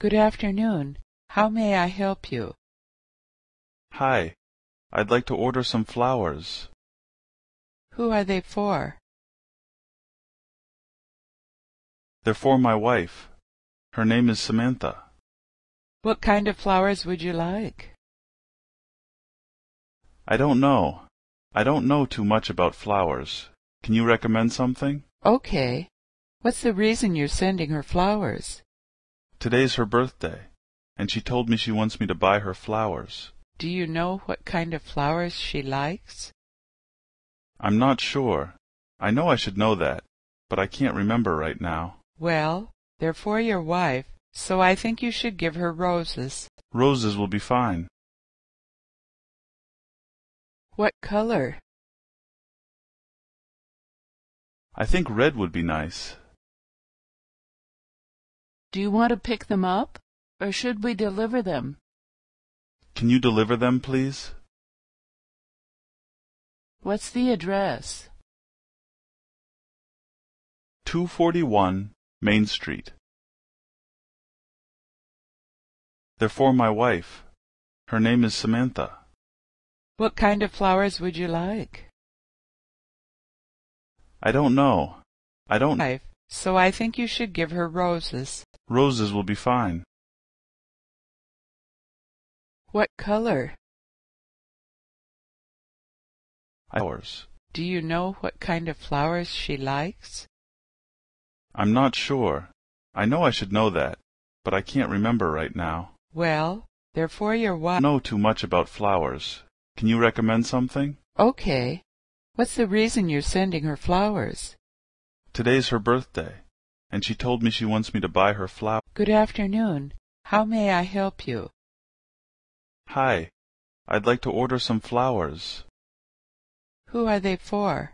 Good afternoon. How may I help you? Hi. I'd like to order some flowers. Who are they for? They're for my wife. Her name is Samantha. What kind of flowers would you like? I don't know. I don't know too much about flowers. Can you recommend something? Okay. What's the reason you're sending her flowers? Today's her birthday, and she told me she wants me to buy her flowers. Do you know what kind of flowers she likes? I'm not sure. I know I should know that, but I can't remember right now. Well, they're for your wife, so I think you should give her roses. Roses will be fine. What color? I think red would be nice. Do you want to pick them up, or should we deliver them? Can you deliver them, please? What's the address? 241 Main Street. They're for my wife. Her name is Samantha. What kind of flowers would you like? I don't know. I don't. so I think you should give her roses. Roses will be fine. What color? Flowers. Do you know what kind of flowers she likes? I'm not sure. I know I should know that, but I can't remember right now. Well, they're for your wife. know too much about flowers. Can you recommend something? Okay. What's the reason you're sending her flowers? Today's her birthday and she told me she wants me to buy her flowers. Good afternoon. How may I help you? Hi. I'd like to order some flowers. Who are they for?